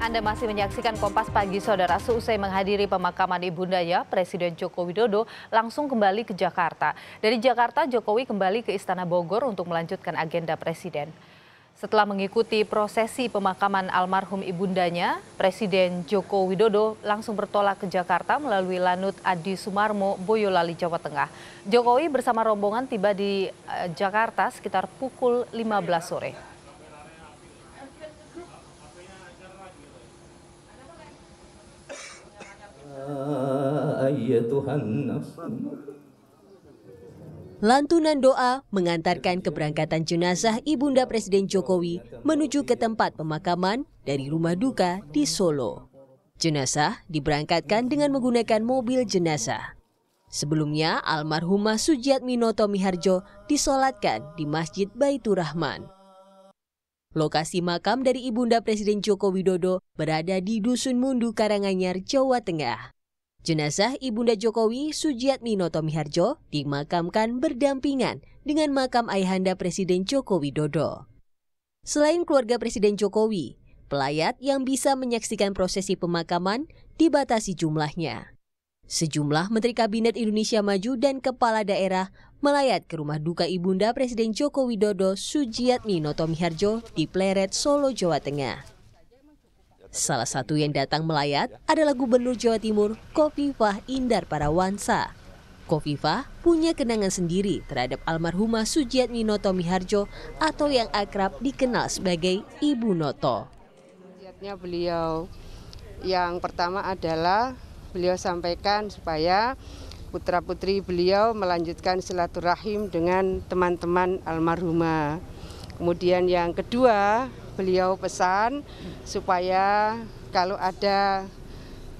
Anda masih menyaksikan Kompas Pagi Saudara seusai menghadiri pemakaman ibundanya, Presiden Joko Widodo langsung kembali ke Jakarta. Dari Jakarta, Jokowi kembali ke Istana Bogor untuk melanjutkan agenda Presiden. Setelah mengikuti prosesi pemakaman almarhum ibundanya, Presiden Joko Widodo langsung bertolak ke Jakarta melalui Lanut Adi Sumarmo, Boyolali, Jawa Tengah. Jokowi bersama rombongan tiba di eh, Jakarta sekitar pukul 15 sore. Lantunan doa mengantarkan keberangkatan jenazah Ibunda Presiden Jokowi menuju ke tempat pemakaman dari rumah duka di Solo. Jenazah diberangkatkan dengan menggunakan mobil jenazah. Sebelumnya, almarhumah Sujiat Minoto Miharjo disolatkan di Masjid Baitur Rahman. Lokasi makam dari Ibunda Presiden Joko Widodo berada di Dusun Mundu Karanganyar, Jawa Tengah. Jenazah Ibunda Jokowi Sujiat Sujiatmino Tomiharjo dimakamkan berdampingan dengan makam Ayahanda Presiden Joko Widodo. Selain keluarga Presiden Jokowi, pelayat yang bisa menyaksikan prosesi pemakaman dibatasi jumlahnya. Sejumlah Menteri Kabinet Indonesia Maju dan Kepala Daerah melayat ke rumah duka Ibunda Presiden Joko Widodo Sujiat Sujiatmino Tomiharjo di Pleret, Solo, Jawa Tengah. Salah satu yang datang melayat adalah Gubernur Jawa Timur Kofifah Indar Parawansa. Kofifah punya kenangan sendiri terhadap almarhumah Sujiat Minoto Miharjo atau yang akrab dikenal sebagai Ibu Noto. Niatnya beliau yang pertama adalah beliau sampaikan supaya putra-putri beliau melanjutkan silaturahim dengan teman-teman almarhumah. Kemudian yang kedua, beliau pesan supaya kalau ada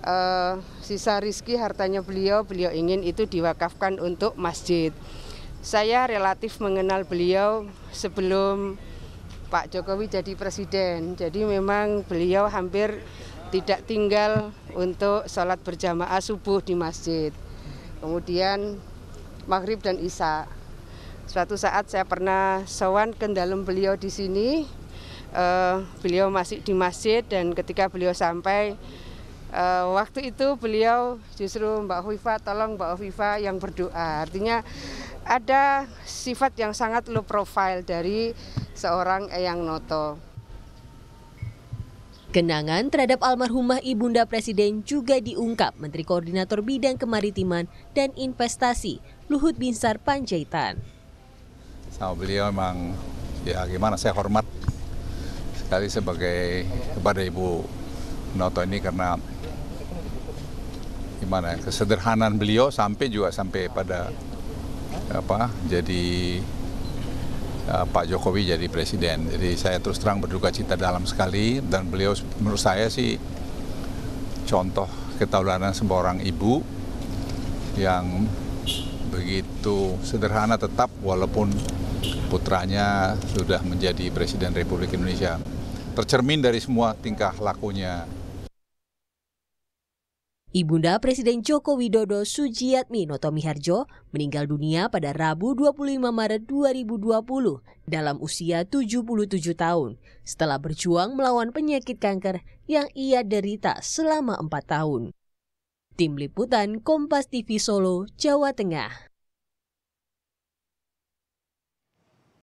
uh, sisa rizki hartanya beliau, beliau ingin itu diwakafkan untuk masjid. Saya relatif mengenal beliau sebelum Pak Jokowi jadi presiden, jadi memang beliau hampir tidak tinggal untuk sholat berjamaah subuh di masjid. Kemudian maghrib dan isya. Suatu saat saya pernah sowan ke dalam beliau di sini, uh, beliau masih di masjid dan ketika beliau sampai uh, waktu itu beliau justru Mbak Hovifa tolong Mbak Hovifa yang berdoa. Artinya ada sifat yang sangat low profile dari seorang Eyang Noto. Kenangan terhadap almarhumah Ibunda Presiden juga diungkap Menteri Koordinator Bidang Kemaritiman dan Investasi Luhut Binsar Panjaitan. Sama beliau memang ya gimana saya hormat tadi sebagai kepada Ibu Noto ini karena gimana ya, kesederhanaan beliau sampai juga sampai pada apa jadi uh, Pak Jokowi jadi presiden. Jadi saya terus terang berduka cita dalam sekali dan beliau menurut saya sih contoh ketauladanan seorang ibu yang begitu sederhana tetap walaupun putranya sudah menjadi Presiden Republik Indonesia tercermin dari semua tingkah lakunya. Ibunda Presiden Joko Widodo Sujiatmi Miharjo, meninggal dunia pada Rabu 25 Maret 2020 dalam usia 77 tahun setelah berjuang melawan penyakit kanker yang ia derita selama 4 tahun. Tim Liputan Kompas TV Solo, Jawa Tengah.